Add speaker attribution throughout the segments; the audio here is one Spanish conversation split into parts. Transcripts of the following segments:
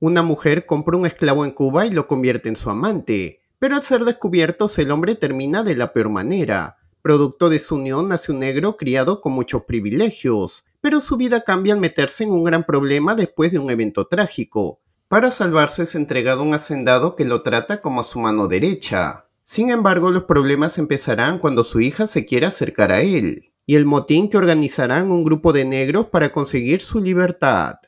Speaker 1: Una mujer compra un esclavo en Cuba y lo convierte en su amante, pero al ser descubiertos el hombre termina de la peor manera. Producto de su unión nace un negro criado con muchos privilegios, pero su vida cambia al meterse en un gran problema después de un evento trágico. Para salvarse es entregado a un hacendado que lo trata como a su mano derecha. Sin embargo, los problemas empezarán cuando su hija se quiera acercar a él, y el motín que organizarán un grupo de negros para conseguir su libertad.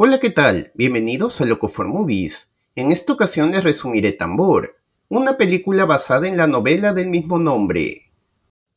Speaker 1: Hola, ¿qué tal? Bienvenidos a Loco for Movies. En esta ocasión les resumiré Tambor, una película basada en la novela del mismo nombre.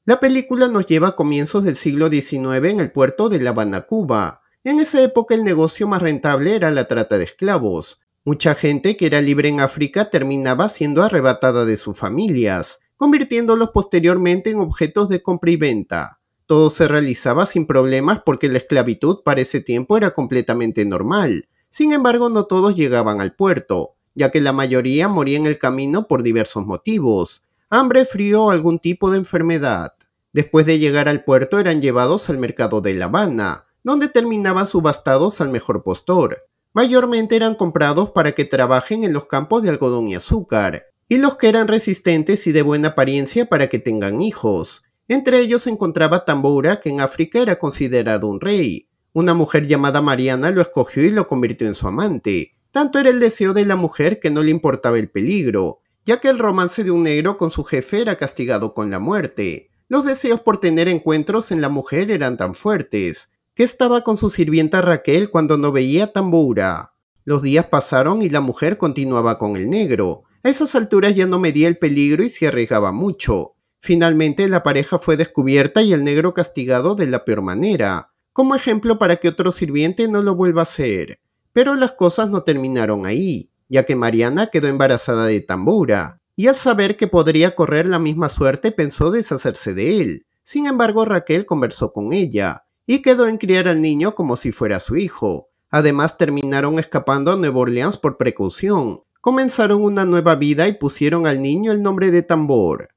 Speaker 1: La película nos lleva a comienzos del siglo XIX en el puerto de La Habana, Cuba. En esa época el negocio más rentable era la trata de esclavos. Mucha gente que era libre en África terminaba siendo arrebatada de sus familias, convirtiéndolos posteriormente en objetos de compra y venta todo se realizaba sin problemas porque la esclavitud para ese tiempo era completamente normal. Sin embargo, no todos llegaban al puerto, ya que la mayoría moría en el camino por diversos motivos, hambre, frío o algún tipo de enfermedad. Después de llegar al puerto eran llevados al mercado de La Habana, donde terminaban subastados al mejor postor. Mayormente eran comprados para que trabajen en los campos de algodón y azúcar, y los que eran resistentes y de buena apariencia para que tengan hijos, entre ellos se encontraba Tamboura, que en África era considerado un rey. Una mujer llamada Mariana lo escogió y lo convirtió en su amante. Tanto era el deseo de la mujer que no le importaba el peligro, ya que el romance de un negro con su jefe era castigado con la muerte. Los deseos por tener encuentros en la mujer eran tan fuertes, que estaba con su sirvienta Raquel cuando no veía a Tamboura. Los días pasaron y la mujer continuaba con el negro. A esas alturas ya no medía el peligro y se arriesgaba mucho. Finalmente, la pareja fue descubierta y el negro castigado de la peor manera, como ejemplo para que otro sirviente no lo vuelva a hacer. Pero las cosas no terminaron ahí, ya que Mariana quedó embarazada de Tambura, y al saber que podría correr la misma suerte pensó deshacerse de él. Sin embargo, Raquel conversó con ella, y quedó en criar al niño como si fuera su hijo. Además, terminaron escapando a Nueva Orleans por precaución, comenzaron una nueva vida y pusieron al niño el nombre de Tambor.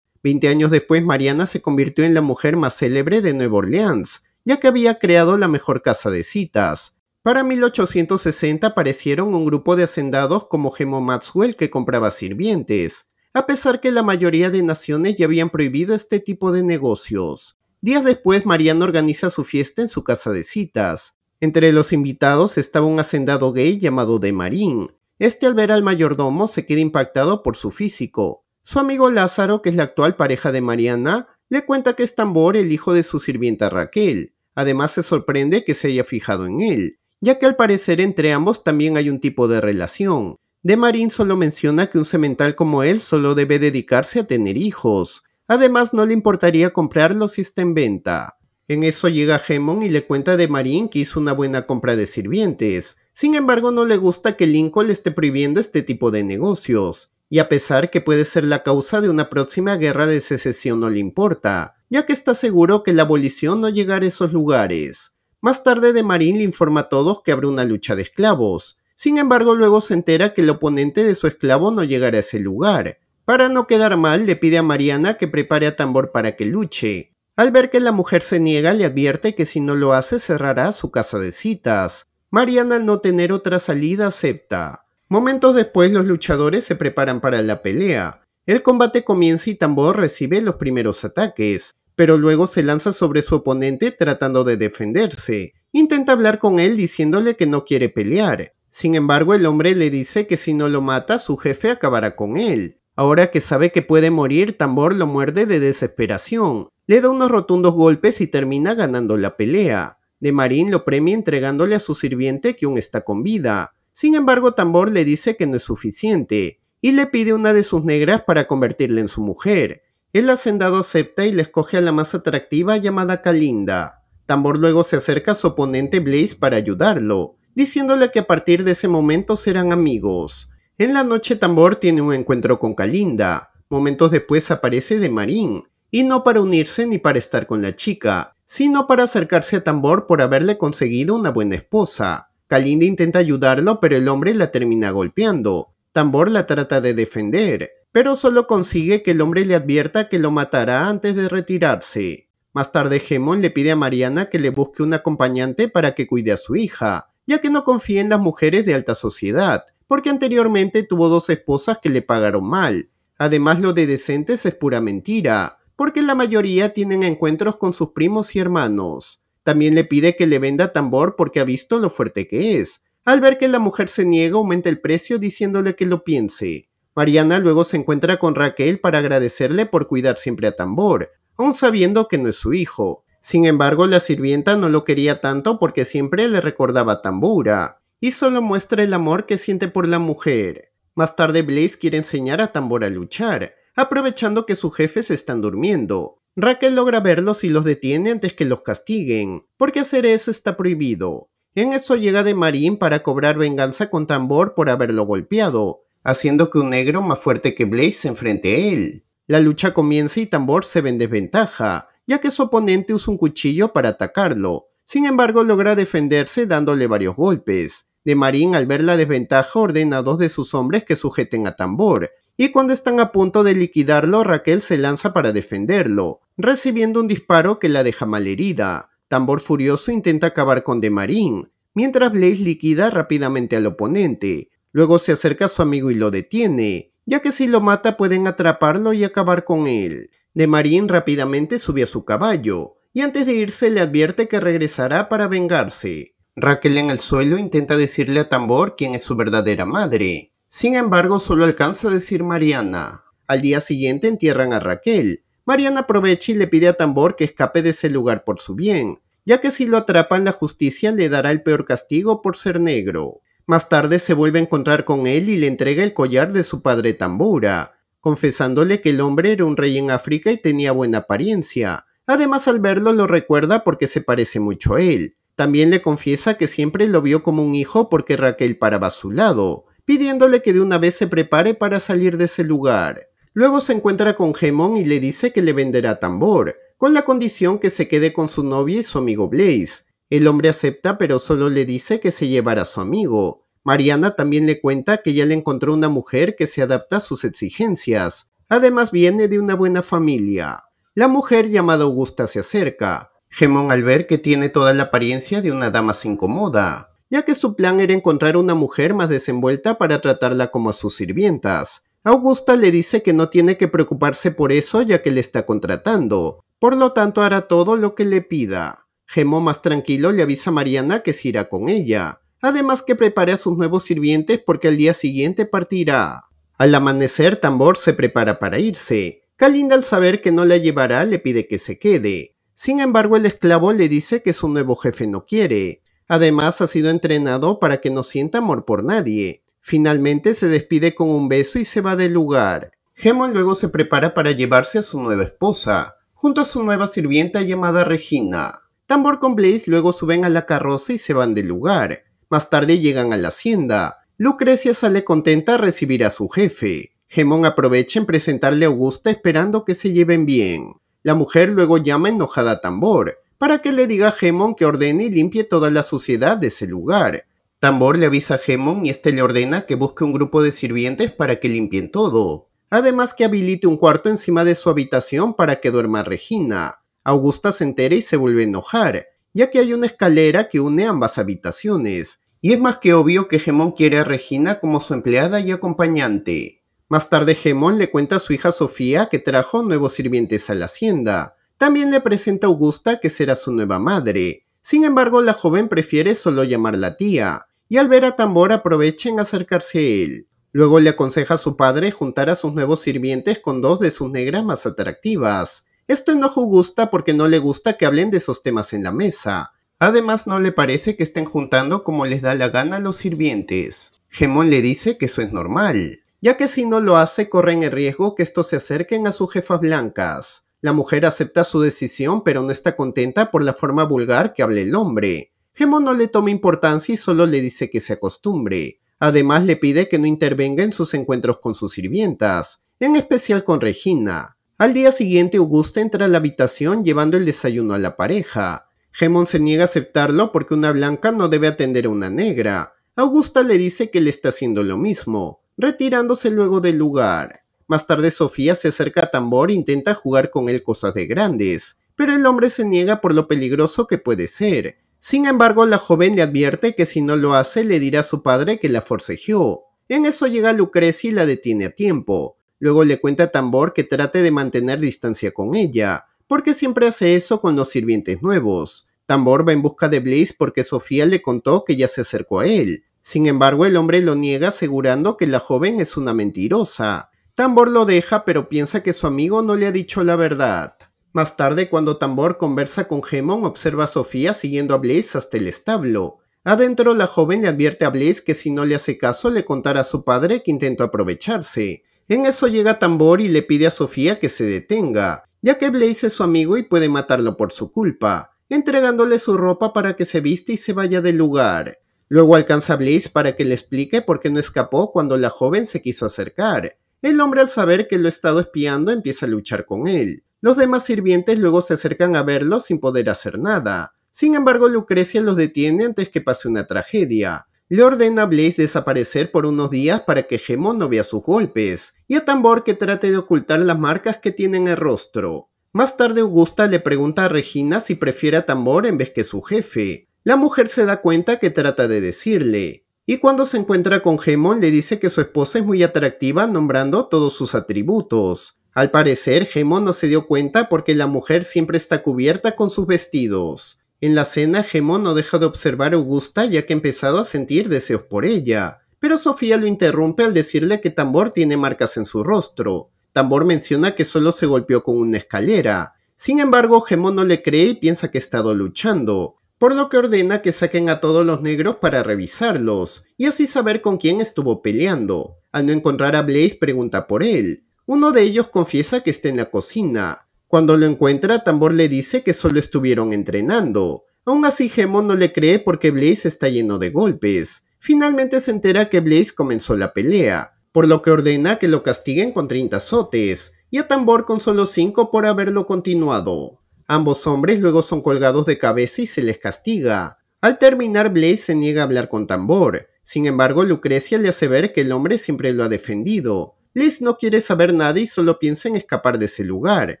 Speaker 1: Veinte años después, Mariana se convirtió en la mujer más célebre de Nueva Orleans, ya que había creado la mejor casa de citas. Para 1860 aparecieron un grupo de hacendados como Gemo Maxwell que compraba sirvientes, a pesar que la mayoría de naciones ya habían prohibido este tipo de negocios. Días después, Mariana organiza su fiesta en su casa de citas. Entre los invitados estaba un hacendado gay llamado De Marín. Este al ver al mayordomo se queda impactado por su físico, su amigo Lázaro, que es la actual pareja de Mariana, le cuenta que es Tambor el hijo de su sirvienta Raquel. Además se sorprende que se haya fijado en él, ya que al parecer entre ambos también hay un tipo de relación. De Marín solo menciona que un semental como él solo debe dedicarse a tener hijos. Además no le importaría comprarlo si está en venta. En eso llega Gemon y le cuenta de Marín que hizo una buena compra de sirvientes. Sin embargo, no le gusta que Lincoln le esté prohibiendo este tipo de negocios y a pesar que puede ser la causa de una próxima guerra de secesión no le importa, ya que está seguro que la abolición no llegará a esos lugares. Más tarde de Marín le informa a todos que habrá una lucha de esclavos, sin embargo luego se entera que el oponente de su esclavo no llegará a ese lugar. Para no quedar mal le pide a Mariana que prepare a Tambor para que luche. Al ver que la mujer se niega le advierte que si no lo hace cerrará su casa de citas. Mariana al no tener otra salida acepta. Momentos después los luchadores se preparan para la pelea. El combate comienza y Tambor recibe los primeros ataques, pero luego se lanza sobre su oponente tratando de defenderse. Intenta hablar con él diciéndole que no quiere pelear. Sin embargo, el hombre le dice que si no lo mata, su jefe acabará con él. Ahora que sabe que puede morir, Tambor lo muerde de desesperación. Le da unos rotundos golpes y termina ganando la pelea. De Marín lo premia entregándole a su sirviente que aún está con vida. Sin embargo, Tambor le dice que no es suficiente y le pide una de sus negras para convertirla en su mujer. El hacendado acepta y le escoge a la más atractiva llamada Kalinda. Tambor luego se acerca a su oponente Blaze para ayudarlo, diciéndole que a partir de ese momento serán amigos. En la noche Tambor tiene un encuentro con Kalinda. Momentos después aparece de Marín, y no para unirse ni para estar con la chica, sino para acercarse a Tambor por haberle conseguido una buena esposa. Kalinda intenta ayudarlo, pero el hombre la termina golpeando. Tambor la trata de defender, pero solo consigue que el hombre le advierta que lo matará antes de retirarse. Más tarde Gemon le pide a Mariana que le busque un acompañante para que cuide a su hija, ya que no confía en las mujeres de alta sociedad, porque anteriormente tuvo dos esposas que le pagaron mal. Además lo de decentes es pura mentira, porque la mayoría tienen encuentros con sus primos y hermanos. También le pide que le venda tambor porque ha visto lo fuerte que es. Al ver que la mujer se niega, aumenta el precio diciéndole que lo piense. Mariana luego se encuentra con Raquel para agradecerle por cuidar siempre a Tambor, aun sabiendo que no es su hijo. Sin embargo, la sirvienta no lo quería tanto porque siempre le recordaba a Tambura, y solo muestra el amor que siente por la mujer. Más tarde Blaze quiere enseñar a Tambor a luchar, aprovechando que sus jefes están durmiendo. Raquel logra verlos y los detiene antes que los castiguen, porque hacer eso está prohibido. En eso llega de Marín para cobrar venganza con Tambor por haberlo golpeado, haciendo que un negro más fuerte que Blaze se enfrente a él. La lucha comienza y Tambor se ve en desventaja, ya que su oponente usa un cuchillo para atacarlo. Sin embargo, logra defenderse dándole varios golpes. De Marín, al ver la desventaja, ordena a dos de sus hombres que sujeten a Tambor, y cuando están a punto de liquidarlo, Raquel se lanza para defenderlo, recibiendo un disparo que la deja malherida. Tambor Furioso intenta acabar con Demarín, mientras Blaze liquida rápidamente al oponente. Luego se acerca a su amigo y lo detiene, ya que si lo mata pueden atraparlo y acabar con él. De Marín rápidamente sube a su caballo, y antes de irse le advierte que regresará para vengarse. Raquel en el suelo intenta decirle a Tambor quién es su verdadera madre, sin embargo, solo alcanza a decir Mariana. Al día siguiente entierran a Raquel. Mariana aprovecha y le pide a Tambor que escape de ese lugar por su bien, ya que si lo atrapan la justicia le dará el peor castigo por ser negro. Más tarde se vuelve a encontrar con él y le entrega el collar de su padre Tambura, confesándole que el hombre era un rey en África y tenía buena apariencia. Además al verlo lo recuerda porque se parece mucho a él. También le confiesa que siempre lo vio como un hijo porque Raquel paraba a su lado, pidiéndole que de una vez se prepare para salir de ese lugar. Luego se encuentra con Gemón y le dice que le venderá tambor, con la condición que se quede con su novia y su amigo Blaze. El hombre acepta pero solo le dice que se llevará a su amigo. Mariana también le cuenta que ya le encontró una mujer que se adapta a sus exigencias. Además viene de una buena familia. La mujer llamada Augusta se acerca. Gemón al ver que tiene toda la apariencia de una dama se incomoda ya que su plan era encontrar una mujer más desenvuelta para tratarla como a sus sirvientas. Augusta le dice que no tiene que preocuparse por eso ya que le está contratando, por lo tanto hará todo lo que le pida. Gemo más tranquilo le avisa a Mariana que se irá con ella, además que prepare a sus nuevos sirvientes porque al día siguiente partirá. Al amanecer Tambor se prepara para irse. Kalinda al saber que no la llevará le pide que se quede. Sin embargo el esclavo le dice que su nuevo jefe no quiere, Además, ha sido entrenado para que no sienta amor por nadie. Finalmente se despide con un beso y se va del lugar. Gemon luego se prepara para llevarse a su nueva esposa, junto a su nueva sirvienta llamada Regina. Tambor con Blaze luego suben a la carroza y se van del lugar. Más tarde llegan a la hacienda. Lucrecia sale contenta a recibir a su jefe. Gemón aprovecha en presentarle a Augusta esperando que se lleven bien. La mujer luego llama enojada a Tambor, para que le diga a Gemon que ordene y limpie toda la suciedad de ese lugar. Tambor le avisa a Gemón y este le ordena que busque un grupo de sirvientes para que limpien todo. Además que habilite un cuarto encima de su habitación para que duerma Regina. Augusta se entera y se vuelve a enojar, ya que hay una escalera que une ambas habitaciones. Y es más que obvio que Gemón quiere a Regina como su empleada y acompañante. Más tarde Gemón le cuenta a su hija Sofía que trajo nuevos sirvientes a la hacienda, también le presenta a Augusta que será su nueva madre. Sin embargo, la joven prefiere solo llamarla tía, y al ver a Tambor aprovechen acercarse a él. Luego le aconseja a su padre juntar a sus nuevos sirvientes con dos de sus negras más atractivas. Esto enoja a Augusta porque no le gusta que hablen de esos temas en la mesa. Además no le parece que estén juntando como les da la gana a los sirvientes. Gemón le dice que eso es normal, ya que si no lo hace corren el riesgo que estos se acerquen a sus jefas blancas. La mujer acepta su decisión pero no está contenta por la forma vulgar que habla el hombre. Gemon no le toma importancia y solo le dice que se acostumbre. Además le pide que no intervenga en sus encuentros con sus sirvientas, en especial con Regina. Al día siguiente Augusta entra a la habitación llevando el desayuno a la pareja. Gemon se niega a aceptarlo porque una blanca no debe atender a una negra. Augusta le dice que le está haciendo lo mismo, retirándose luego del lugar. Más tarde Sofía se acerca a Tambor e intenta jugar con él cosas de grandes, pero el hombre se niega por lo peligroso que puede ser. Sin embargo, la joven le advierte que si no lo hace le dirá a su padre que la forcejeó. En eso llega Lucrecia y la detiene a tiempo. Luego le cuenta a Tambor que trate de mantener distancia con ella, porque siempre hace eso con los sirvientes nuevos. Tambor va en busca de Blaze porque Sofía le contó que ya se acercó a él. Sin embargo, el hombre lo niega asegurando que la joven es una mentirosa. Tambor lo deja pero piensa que su amigo no le ha dicho la verdad. Más tarde, cuando Tambor conversa con Gemon, observa a Sofía siguiendo a Blaze hasta el establo. Adentro, la joven le advierte a Blaze que si no le hace caso le contará a su padre que intentó aprovecharse. En eso llega Tambor y le pide a Sofía que se detenga, ya que Blaze es su amigo y puede matarlo por su culpa, entregándole su ropa para que se viste y se vaya del lugar. Luego alcanza a Blaze para que le explique por qué no escapó cuando la joven se quiso acercar. El hombre al saber que lo ha estado espiando empieza a luchar con él. Los demás sirvientes luego se acercan a verlo sin poder hacer nada. Sin embargo, Lucrecia los detiene antes que pase una tragedia. Le ordena a Blaze desaparecer por unos días para que Gemón no vea sus golpes, y a Tambor que trate de ocultar las marcas que tiene en el rostro. Más tarde Augusta le pregunta a Regina si prefiere a Tambor en vez que su jefe. La mujer se da cuenta que trata de decirle, y cuando se encuentra con Gemón le dice que su esposa es muy atractiva nombrando todos sus atributos. Al parecer, Gemón no se dio cuenta porque la mujer siempre está cubierta con sus vestidos. En la cena, Gemón no deja de observar a Augusta ya que ha empezado a sentir deseos por ella, pero Sofía lo interrumpe al decirle que Tambor tiene marcas en su rostro. Tambor menciona que solo se golpeó con una escalera. Sin embargo, Gemón no le cree y piensa que ha estado luchando por lo que ordena que saquen a todos los negros para revisarlos, y así saber con quién estuvo peleando. Al no encontrar a Blaze pregunta por él. Uno de ellos confiesa que está en la cocina. Cuando lo encuentra, Tambor le dice que solo estuvieron entrenando. Aún así, Gemon no le cree porque Blaze está lleno de golpes. Finalmente se entera que Blaze comenzó la pelea, por lo que ordena que lo castiguen con 30 azotes, y a Tambor con solo 5 por haberlo continuado. Ambos hombres luego son colgados de cabeza y se les castiga. Al terminar, Blaze se niega a hablar con Tambor. Sin embargo, Lucrecia le hace ver que el hombre siempre lo ha defendido. Blaze no quiere saber nada y solo piensa en escapar de ese lugar,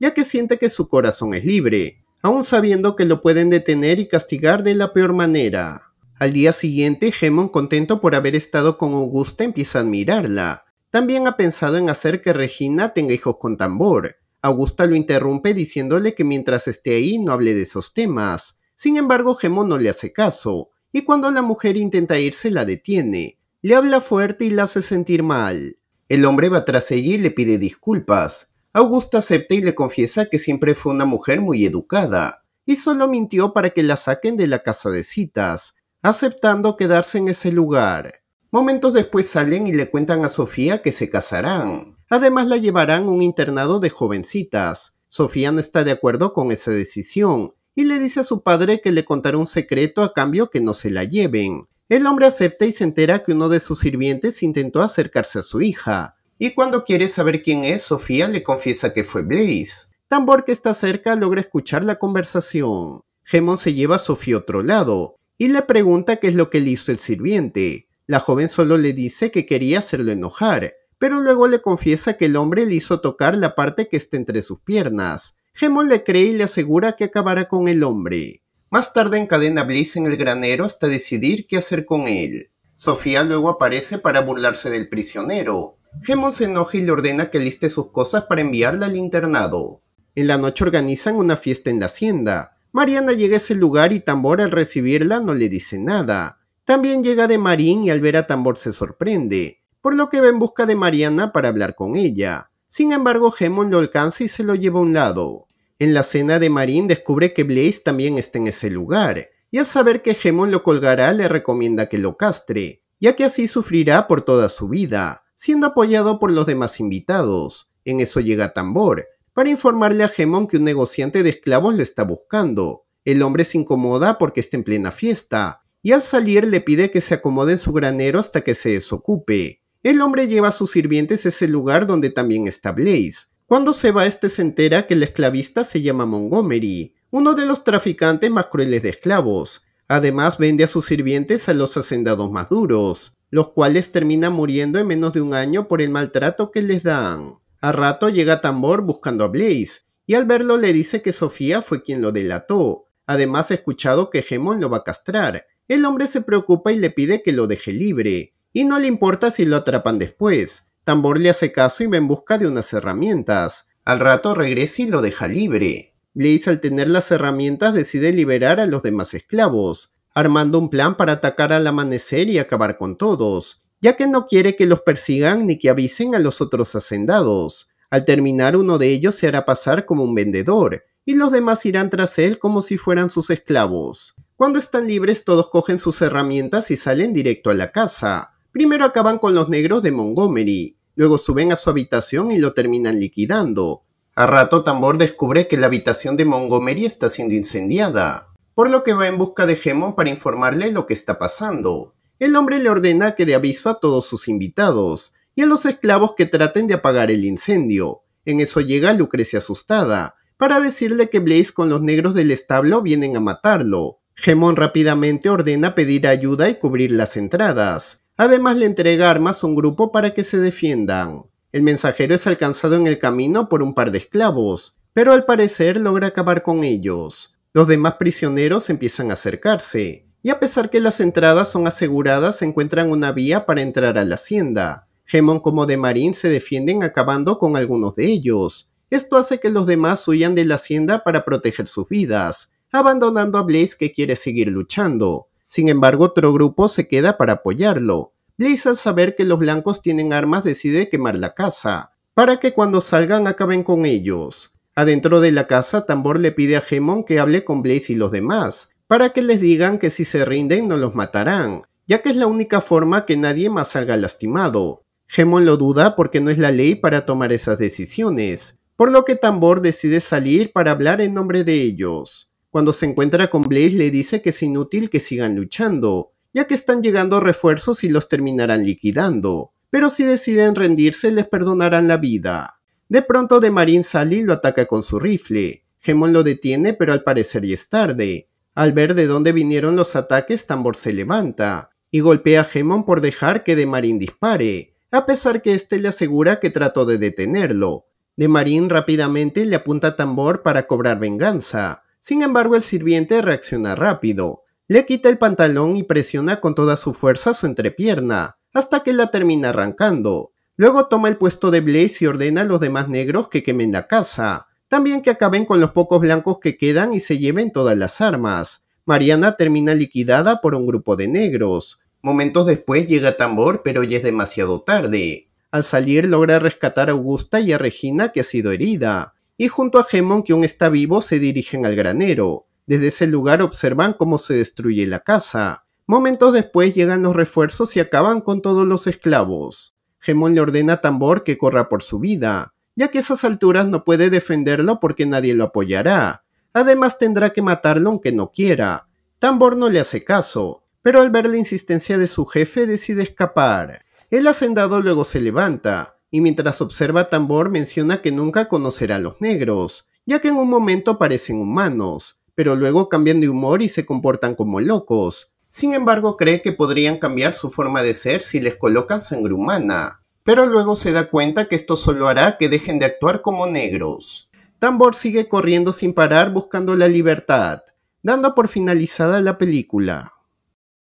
Speaker 1: ya que siente que su corazón es libre, aún sabiendo que lo pueden detener y castigar de la peor manera. Al día siguiente, Hemon, contento por haber estado con Augusta, empieza a admirarla. También ha pensado en hacer que Regina tenga hijos con Tambor, Augusta lo interrumpe diciéndole que mientras esté ahí no hable de esos temas. Sin embargo, Gemón no le hace caso, y cuando la mujer intenta irse la detiene. Le habla fuerte y la hace sentir mal. El hombre va tras ella y le pide disculpas. Augusta acepta y le confiesa que siempre fue una mujer muy educada, y solo mintió para que la saquen de la casa de citas, aceptando quedarse en ese lugar. Momentos después salen y le cuentan a Sofía que se casarán. Además la llevarán a un internado de jovencitas. Sofía no está de acuerdo con esa decisión y le dice a su padre que le contará un secreto a cambio que no se la lleven. El hombre acepta y se entera que uno de sus sirvientes intentó acercarse a su hija. Y cuando quiere saber quién es, Sofía le confiesa que fue Blaze. Tambor que está cerca logra escuchar la conversación. Gemon se lleva a Sofía a otro lado y le pregunta qué es lo que le hizo el sirviente. La joven solo le dice que quería hacerlo enojar, pero luego le confiesa que el hombre le hizo tocar la parte que está entre sus piernas. Gemon le cree y le asegura que acabará con el hombre. Más tarde encadena a Bliss en el granero hasta decidir qué hacer con él. Sofía luego aparece para burlarse del prisionero. Gemon se enoja y le ordena que liste sus cosas para enviarla al internado. En la noche organizan una fiesta en la hacienda. Mariana llega a ese lugar y Tambor al recibirla no le dice nada. También llega de Marín y al ver a Tambor se sorprende por lo que va en busca de Mariana para hablar con ella. Sin embargo, Gemon lo alcanza y se lo lleva a un lado. En la cena de Marín descubre que Blaze también está en ese lugar, y al saber que Gemon lo colgará le recomienda que lo castre, ya que así sufrirá por toda su vida, siendo apoyado por los demás invitados. En eso llega Tambor, para informarle a Gemon que un negociante de esclavos lo está buscando. El hombre se incomoda porque está en plena fiesta, y al salir le pide que se acomode en su granero hasta que se desocupe. El hombre lleva a sus sirvientes a ese lugar donde también está Blaze. Cuando se va, este se entera que el esclavista se llama Montgomery, uno de los traficantes más crueles de esclavos. Además, vende a sus sirvientes a los hacendados más duros, los cuales terminan muriendo en menos de un año por el maltrato que les dan. A rato llega Tambor buscando a Blaze, y al verlo le dice que Sofía fue quien lo delató. Además, ha escuchado que Gemón lo va a castrar. El hombre se preocupa y le pide que lo deje libre, y no le importa si lo atrapan después. Tambor le hace caso y va en busca de unas herramientas. Al rato regresa y lo deja libre. Blaze al tener las herramientas decide liberar a los demás esclavos, armando un plan para atacar al amanecer y acabar con todos, ya que no quiere que los persigan ni que avisen a los otros hacendados. Al terminar uno de ellos se hará pasar como un vendedor, y los demás irán tras él como si fueran sus esclavos. Cuando están libres todos cogen sus herramientas y salen directo a la casa. Primero acaban con los negros de Montgomery, luego suben a su habitación y lo terminan liquidando. A rato Tambor descubre que la habitación de Montgomery está siendo incendiada, por lo que va en busca de Gemon para informarle lo que está pasando. El hombre le ordena que dé aviso a todos sus invitados y a los esclavos que traten de apagar el incendio. En eso llega Lucrecia asustada, para decirle que Blaze con los negros del establo vienen a matarlo. Gemon rápidamente ordena pedir ayuda y cubrir las entradas, Además le entrega armas a un grupo para que se defiendan. El mensajero es alcanzado en el camino por un par de esclavos, pero al parecer logra acabar con ellos. Los demás prisioneros empiezan a acercarse, y a pesar que las entradas son aseguradas, encuentran una vía para entrar a la hacienda. Gemon como de Marín se defienden acabando con algunos de ellos. Esto hace que los demás huyan de la hacienda para proteger sus vidas, abandonando a Blaze que quiere seguir luchando. Sin embargo, otro grupo se queda para apoyarlo. Blaze al saber que los blancos tienen armas decide quemar la casa, para que cuando salgan acaben con ellos. Adentro de la casa, Tambor le pide a Gemon que hable con Blaze y los demás, para que les digan que si se rinden no los matarán, ya que es la única forma que nadie más salga lastimado. Gemon lo duda porque no es la ley para tomar esas decisiones, por lo que Tambor decide salir para hablar en nombre de ellos. Cuando se encuentra con Blaze le dice que es inútil que sigan luchando, ya que están llegando refuerzos y los terminarán liquidando, pero si deciden rendirse les perdonarán la vida. De pronto de Marín y lo ataca con su rifle, Gemon lo detiene pero al parecer ya es tarde. Al ver de dónde vinieron los ataques Tambor se levanta, y golpea a Gemon por dejar que de Marín dispare, a pesar que este le asegura que trató de detenerlo. De Marín rápidamente le apunta a Tambor para cobrar venganza, sin embargo, el sirviente reacciona rápido. Le quita el pantalón y presiona con toda su fuerza su entrepierna, hasta que la termina arrancando. Luego toma el puesto de Blaze y ordena a los demás negros que quemen la casa, también que acaben con los pocos blancos que quedan y se lleven todas las armas. Mariana termina liquidada por un grupo de negros. Momentos después llega Tambor, pero ya es demasiado tarde. Al salir logra rescatar a Augusta y a Regina que ha sido herida y junto a Gemon, que aún está vivo, se dirigen al granero. Desde ese lugar observan cómo se destruye la casa. Momentos después llegan los refuerzos y acaban con todos los esclavos. Gemon le ordena a Tambor que corra por su vida, ya que a esas alturas no puede defenderlo porque nadie lo apoyará. Además tendrá que matarlo aunque no quiera. Tambor no le hace caso, pero al ver la insistencia de su jefe decide escapar. El hacendado luego se levanta, y mientras observa Tambor menciona que nunca conocerá a los negros, ya que en un momento parecen humanos, pero luego cambian de humor y se comportan como locos. Sin embargo, cree que podrían cambiar su forma de ser si les colocan sangre humana, pero luego se da cuenta que esto solo hará que dejen de actuar como negros. Tambor sigue corriendo sin parar buscando la libertad, dando por finalizada la película.